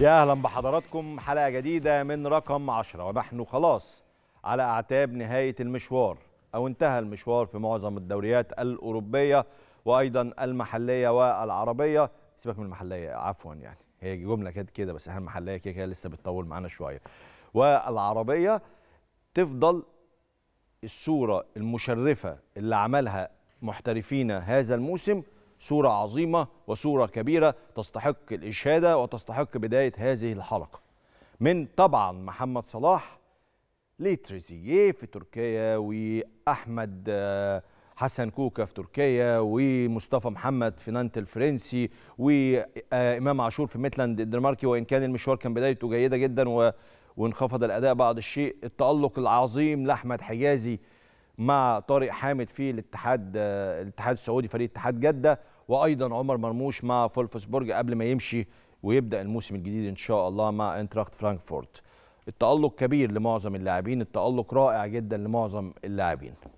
يا اهلا بحضراتكم حلقه جديده من رقم 10 ونحن خلاص على اعتاب نهايه المشوار او انتهى المشوار في معظم الدوريات الاوروبيه وايضا المحليه والعربيه سيبك من المحليه عفوا يعني هي جمله كانت كده بس احنا المحليه كده كده لسه بتطول معانا شويه والعربيه تفضل الصوره المشرفه اللي عملها محترفينا هذا الموسم صورة عظيمة وصورة كبيرة تستحق الإشهادة وتستحق بداية هذه الحلقة من طبعا محمد صلاح لتريزيه في تركيا وأحمد آه، حسن كوكا في تركيا ومصطفى محمد في نانت الفرنسي وإمام عاشور في ميتلاند الدنماركي وإن كان المشوار كان بدايته جيدة جدا وانخفض الأداء بعض الشيء التألق العظيم لأحمد حجازي مع طارق حامد في الاتحاد آه، الاتحاد السعودي فريق اتحاد جده وايضا عمر مرموش مع فولفسبورج قبل ما يمشي ويبدا الموسم الجديد ان شاء الله مع انتراخت فرانكفورت التالق كبير لمعظم اللاعبين التالق رائع جدا لمعظم اللاعبين